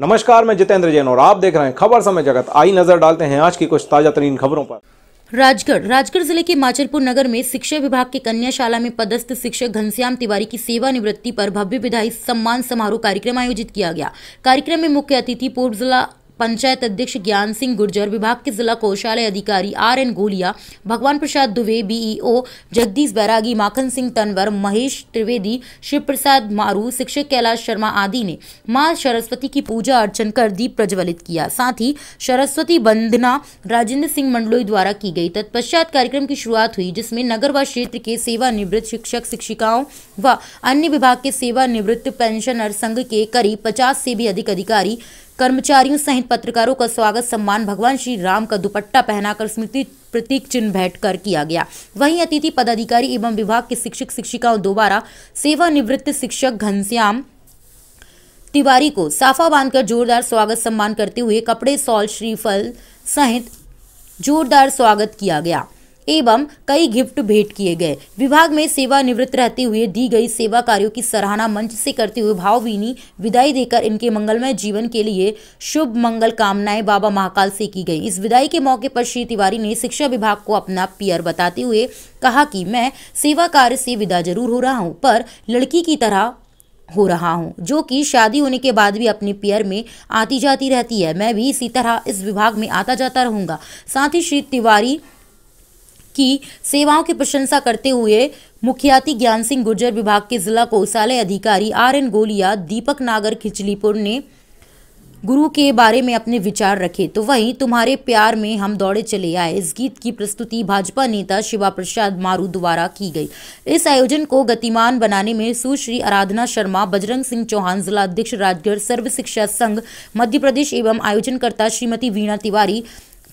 नमस्कार मैं जितेंद्र जैन और आप देख रहे हैं खबर समय जगत आई नजर डालते हैं आज की कुछ ताजा तरीन खबरों पर राजगढ़ राजगढ़ जिले के माचलपुर नगर में शिक्षा विभाग के कन्याशाला में पदस्थ शिक्षक घनश्याम तिवारी की सेवानिवृत्ति पर भव्य विधायी सम्मान समारोह कार्यक्रम आयोजित किया गया कार्यक्रम में मुख्य अतिथि पूर्व जिला पंचायत अध्यक्ष ज्ञान सिंह गुर्जर विभाग के जिला कोषालय अधिकारी are N Goliya Bhagwan Prasad Dubey BEO Jagdish Bairagi Makhan Singh Tanwar Mahesh Trivedi Shiv Prasad Maru शिक्षक कैलाश शर्मा आदि ने माँ सरस्वती की पूजा अर्चन कर दीप प्रज्वलित किया साथ ही सरस्वती वंदना राजेंद्र सिंह मंडलोई द्वारा की गई तत्पश्चात कार्यक्रम की शुरुआत हुई जिसमें नगर व क्षेत्र के सेवानिवृत्त शिक्षक शिक्षिकाओं व अन्य विभाग के सेवानिवृत्त पेंशनर संघ के करीब पचास से भी अधिक अधिकारी कर्मचारियों सहित पत्रकारों का स्वागत सम्मान भगवान श्री राम का दुपट्टा पहनाकर स्मृति प्रतीक चिन्ह भेंट कर किया गया वहीं अतिथि पदाधिकारी एवं विभाग के शिक्षक शिक्षिकाओं द्वारा सेवानिवृत्त शिक्षक घनश्याम तिवारी को साफा बांधकर जोरदार स्वागत सम्मान करते हुए कपड़े सॉल श्रीफल सहित जोरदार स्वागत किया गया एवं कई गिफ्ट भेंट किए गए विभाग में सेवानिवृत्त रहते हुए दी गई सेवा कार्यों की सराहना मंच से करते हुए भावभीनी विदाई देकर इनके मंगलमय जीवन के लिए शुभ मंगल कामनाएं बाबा महाकाल से की गई इस विदाई के मौके पर श्री तिवारी ने शिक्षा विभाग को अपना पियर बताते हुए कहा कि मैं सेवा कार्य से विदा जरूर हो रहा हूँ पर लड़की की तरह हो रहा हूँ जो कि शादी होने के बाद भी अपने पियर में आती जाती रहती है मैं भी इसी तरह इस विभाग में आता जाता रहूँगा साथ ही श्री तिवारी की सेवाओं की प्रशंसा करते हुए मुख्याति ज्ञान सिंह गुर्जर विभाग के जिला कौशालय अधिकारी आर एन गोलिया दीपक नागर खिचलीपुर ने गुरु के बारे में अपने विचार रखे तो वहीं तुम्हारे प्यार में हम दौड़े चले आए इस गीत की प्रस्तुति भाजपा नेता शिवा प्रसाद मारू द्वारा की गई इस आयोजन को गतिमान बनाने में सुश्री आराधना शर्मा बजरंग सिंह चौहान जिला अध्यक्ष राजगढ़ सर्व शिक्षा संघ मध्य प्रदेश एवं आयोजनकर्ता श्रीमती वीणा तिवारी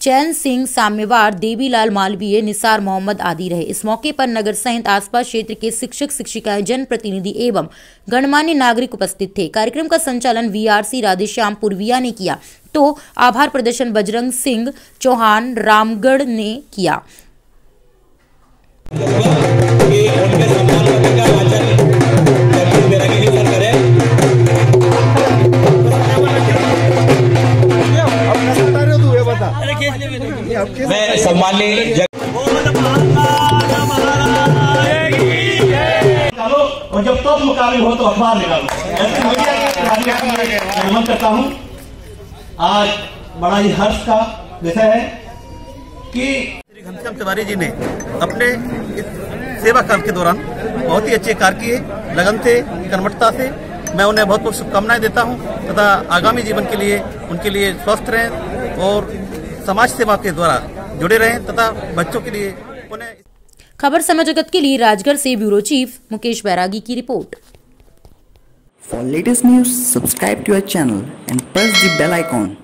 चैन सिंह साम्यवार देवीलाल मालवीय निसार मोहम्मद आदि रहे इस मौके पर नगर सहित आसपास क्षेत्र के शिक्षक शिक्षिकाएं जनप्रतिनिधि एवं गणमान्य नागरिक उपस्थित थे कार्यक्रम का संचालन वीआरसी राधेश्याम पूर्विया ने किया तो आभार प्रदर्शन बजरंग सिंह चौहान रामगढ़ ने किया मैं और जब तब मुकाबले हो तो अखबार निकालो करता हूं आज बड़ा ही हर्ष का विषय है कि श्री घनश्याम तिवारी जी ने अपने सेवा काल के दौरान बहुत ही अच्छे कार्य किए लगन से कर्मठता से मैं उन्हें बहुत बहुत शुभकामनाएं देता हूं तथा आगामी जीवन के लिए उनके लिए स्वस्थ रहें और समाज सेवा के द्वारा जुड़े रहें तथा बच्चों के लिए पुनः खबर समय जगत के लिए राजगढ़ से ब्यूरो चीफ मुकेश बैरागी की report for latest news subscribe to our channel and press the bell icon